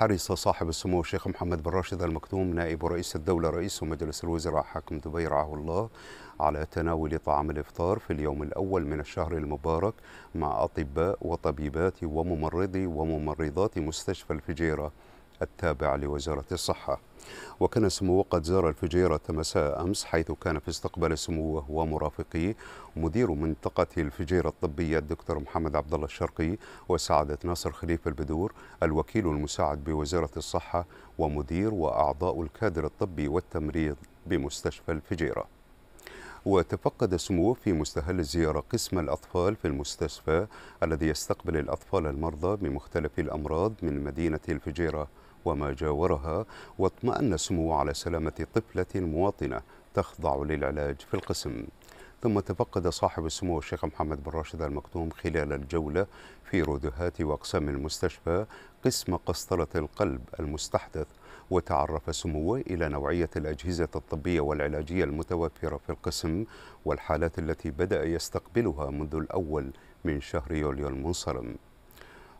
حرص صاحب السمو الشيخ محمد بن راشد المكتوم نائب رئيس الدولة رئيس مجلس الوزراء حاكم دبي رعاه الله على تناول طعام الإفطار في اليوم الأول من الشهر المبارك مع أطباء وطبيبات وممرضي وممرضات مستشفى الفجيرة التابع لوزارة الصحة وكان سموه قد زار الفجيرة مساء أمس حيث كان في استقبال سموه ومرافقيه مدير منطقة الفجيرة الطبية الدكتور محمد عبد الله الشرقي وسعادة ناصر خليفة البدور الوكيل المساعد بوزارة الصحة ومدير وأعضاء الكادر الطبي والتمريض بمستشفى الفجيره وتفقد سموه في مستهل الزيارة قسم الأطفال في المستشفى الذي يستقبل الأطفال المرضى بمختلف الأمراض من مدينة الفجيرة وما جاورها واطمأن سموه على سلامة طفلة مواطنة تخضع للعلاج في القسم ثم تفقد صاحب السمو الشيخ محمد بن راشد المكتوم خلال الجولة في ردهات وأقسام المستشفى قسم قسطرة القلب المستحدث وتعرف سموه إلى نوعية الأجهزة الطبية والعلاجية المتوفرة في القسم والحالات التي بدأ يستقبلها منذ الأول من شهر يوليو المنصرم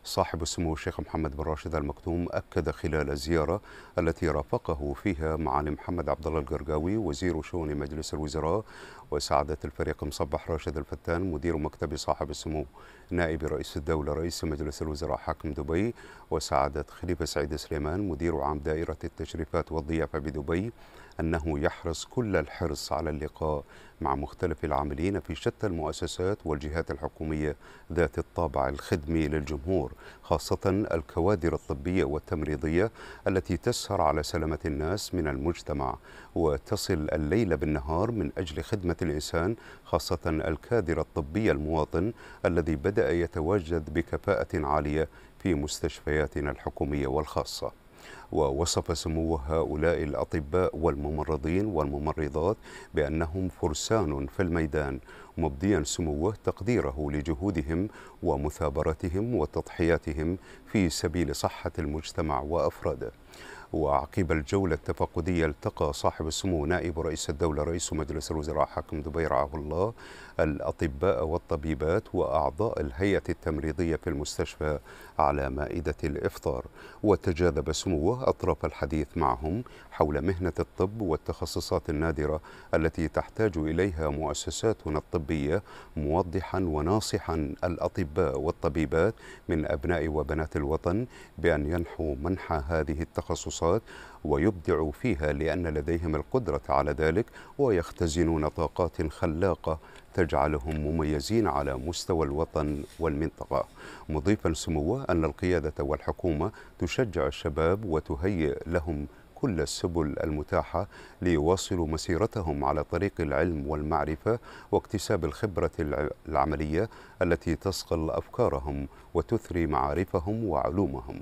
صاحب السمو الشيخ محمد بن راشد المكتوم أكد خلال الزيارة التي رافقه فيها معالي محمد عبد الله القرقاوي وزير شؤون مجلس الوزراء وسعادة الفريق مصبح راشد الفتان مدير مكتب صاحب السمو نائب رئيس الدولة رئيس مجلس الوزراء حاكم دبي وسعادة خليفة سعيد سليمان مدير عام دائرة التشريفات والضيافة بدبي أنه يحرص كل الحرص على اللقاء مع مختلف العاملين في شتى المؤسسات والجهات الحكومية ذات الطابع الخدمي للجمهور الامور خاصة الكوادر الطبية والتمريضية التي تسهر على سلامة الناس من المجتمع وتصل الليل بالنهار من أجل خدمة الإنسان خاصة الكادر الطبي المواطن الذي بدأ يتواجد بكفاءة عالية في مستشفياتنا الحكومية والخاصة ووصف سمو هؤلاء الأطباء والممرضين والممرضات بأنهم فرسان في الميدان مبديا سموه تقديره لجهودهم ومثابرتهم وتضحياتهم في سبيل صحة المجتمع وأفراده وعقب الجولة التفقدية التقى صاحب السمو نائب رئيس الدولة رئيس مجلس الوزراء حاكم دبي رعاه الله الأطباء والطبيبات وأعضاء الهيئة التمريضية في المستشفى على مائدة الإفطار وتجاذب سموه أطرف الحديث معهم حول مهنة الطب والتخصصات النادرة التي تحتاج إليها مؤسساتنا الطبية موضحا وناصحا الأطباء والطبيبات من أبناء وبنات الوطن بأن ينحوا منحى هذه التخصصات ويبدعوا فيها لأن لديهم القدرة على ذلك ويختزنون طاقات خلاقة تجعلهم مميزين على مستوى الوطن والمنطقة مضيفا سموه أن القيادة والحكومة تشجع الشباب وتهيئ لهم كل السبل المتاحة ليواصلوا مسيرتهم على طريق العلم والمعرفة واكتساب الخبرة العملية التي تصقل أفكارهم وتثري معارفهم وعلومهم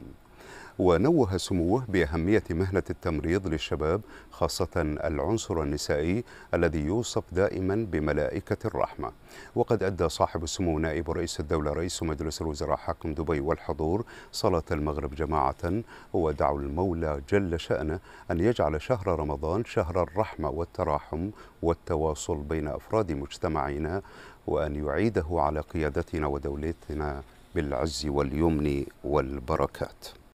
ونوه سموه بأهمية مهنة التمريض للشباب خاصة العنصر النسائي الذي يوصف دائما بملائكة الرحمة وقد أدى صاحب السمو نائب رئيس الدولة رئيس مجلس الوزراء حاكم دبي والحضور صلاة المغرب جماعة ودعوا المولى جل شأنه أن يجعل شهر رمضان شهر الرحمة والتراحم والتواصل بين أفراد مجتمعنا وأن يعيده على قيادتنا ودولتنا بالعز واليمن والبركات